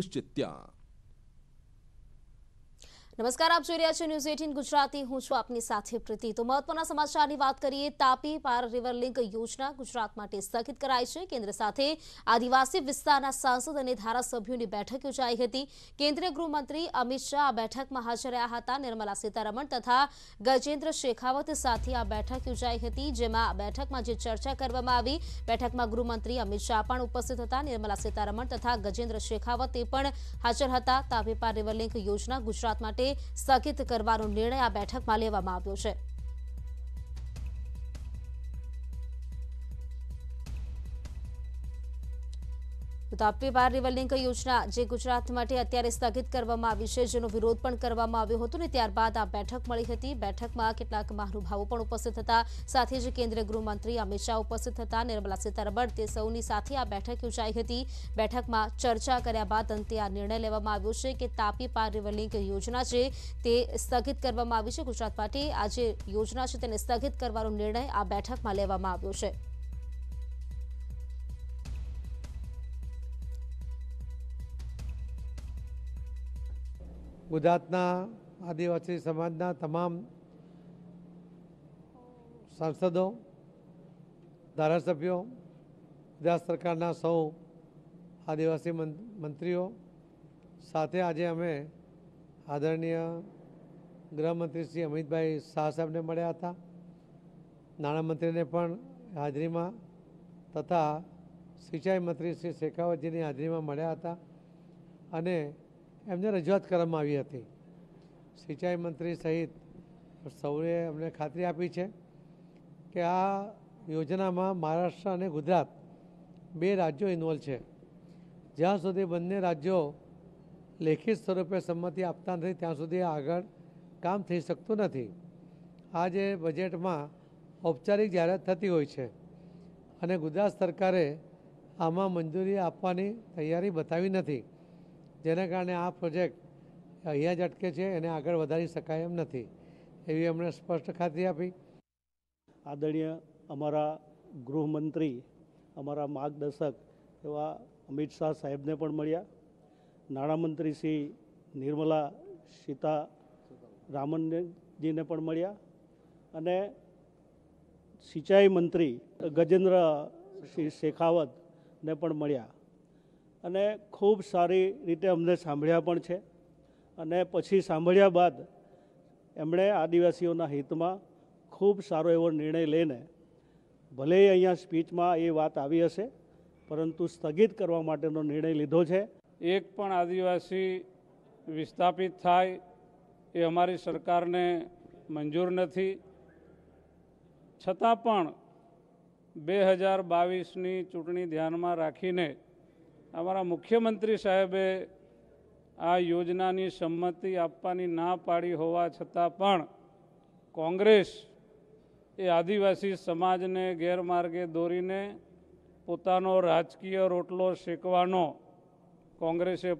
ઈશ્ચિત્યા નમસ્કાર આપ જોઈ રહ્યા છો ન્યૂઝ એટીન ગુજરાતી હું છું આપની સાથે પ્રીતિ તો મહત્વના સમાચારની વાત કરીએ તાપી પાર રિવર લિંક યોજના ગુજરાત માટે સ્થગિત કરાઈ છે કેન્દ્ર સાથે આદિવાસી વિસ્તારના સાંસદ અને ધારાસભ્યોની બેઠક યોજાઈ હતી કેન્દ્રીય ગૃહમંત્રી અમિત શાહ આ બેઠકમાં હાજર રહ્યા હતા નિર્મલા સીતારમણ તથા ગજેન્દ્ર શેખાવત સાથે આ બેઠક યોજાઈ હતી જેમાં આ બેઠકમાં જે ચર્ચા કરવામાં આવી બેઠકમાં ગૃહમંત્રી અમિત શાહ પણ ઉપસ્થિત હતા નિર્મલા સીતારમણ તથા ગજેન્દ્ર શેખાવતે પણ હાજર હતા તાપી પાર રિવર લિંક યોજના ગુજરાત માટે સ્થગિત કરવાનો નિર્ણય આ બેઠકમાં લેવામાં આવ્યો છે તો તાપી પાર રિવરલિંક યોજના જે ગુજરાત માટે અત્યારે સ્થગિત કરવામાં આવી છે જેનો વિરોધ પણ કરવામાં આવ્યો હતો ને ત્યારબાદ આ બેઠક મળી હતી બેઠકમાં કેટલાક મહાનુભાવો પણ ઉપસ્થિત હતા સાથે જ કેન્દ્રીય ગૃહમંત્રી અમિત શાહ ઉપસ્થિત હતા નિર્મલા સીતારમણ તે સૌની સાથે આ બેઠક યોજાઈ હતી બેઠકમાં ચર્ચા કર્યા બાદ અંતે આ નિર્ણય લેવામાં આવ્યો છે કે તાપી પાર રિવરલિંક યોજના છે તે સ્થગિત કરવામાં આવી છે ગુજરાત માટે આ જે યોજના છે તેને સ્થગિત કરવાનો નિર્ણય આ બેઠકમાં લેવામાં આવ્યો છે ગુજરાતના આદિવાસી સમાજના તમામ સાંસદો ધારાસભ્યો ગુજરાત સરકારના સૌ આદિવાસી મંત્રીઓ સાથે આજે અમે આદરણીય ગૃહમંત્રી શ્રી અમિતભાઈ શાહ સાહેબને મળ્યા હતા નાણામંત્રીને પણ હાજરીમાં તથા સિંચાઈ મંત્રી શ્રી શેખાવતજીની હાજરીમાં મળ્યા હતા અને એમને રજૂઆત કરવામાં આવી હતી સિંચાઈ મંત્રી સહિત સૌએ અમને ખાતરી આપી છે કે આ યોજનામાં મહારાષ્ટ્ર અને ગુજરાત બે રાજ્યો ઇન્વોલ્વ છે જ્યાં સુધી બંને રાજ્યો લેખિત સ્વરૂપે સંમતિ આપતા નથી ત્યાં સુધી આગળ કામ થઈ શકતું નથી આ જે બજેટમાં ઔપચારિક જાહેરાત થતી હોય છે અને ગુજરાત સરકારે આમાં મંજૂરી આપવાની તૈયારી બતાવી નથી જેના કારણે આ પ્રોજેક્ટ અહીંયા જ અટકે છે એને આગળ વધારી શકાય એમ નથી એવી અમને સ્પષ્ટ ખાતરી આપી આદરણીય અમારા ગૃહમંત્રી અમારા માર્ગદર્શક એવા અમિત શાહ સાહેબને પણ મળ્યા નાણામંત્રી શ્રી નિર્મલા સીતા રામનજીને પણ મળ્યા અને સિંચાઈ મંત્રી ગજેન્દ્ર શ્રી શેખાવતને પણ મળ્યા અને ખૂબ સારી રીતે અમને સાંભળ્યા પણ છે અને પછી સાંભળ્યા બાદ એમણે આદિવાસીઓના હિતમાં ખૂબ સારો એવો નિર્ણય લઈને ભલે અહીંયા સ્પીચમાં એ વાત આવી હશે પરંતુ સ્થગિત કરવા માટેનો નિર્ણય લીધો છે એક પણ આદિવાસી વિસ્થાપિત થાય એ અમારી સરકારને મંજૂર નથી છતાં પણ બે હજાર બાવીસની ચૂંટણી ધ્યાનમાં રાખીને અમારા મુખ્યમંત્રી સાહેબે આ યોજનાની સંમતિ આપવાની ના પાડી હોવા છતાં પણ કોંગ્રેસ એ આદિવાસી સમાજને ગેરમાર્ગે દોરીને પોતાનો રાજકીય રોટલો શેકવાનો કોંગ્રેસે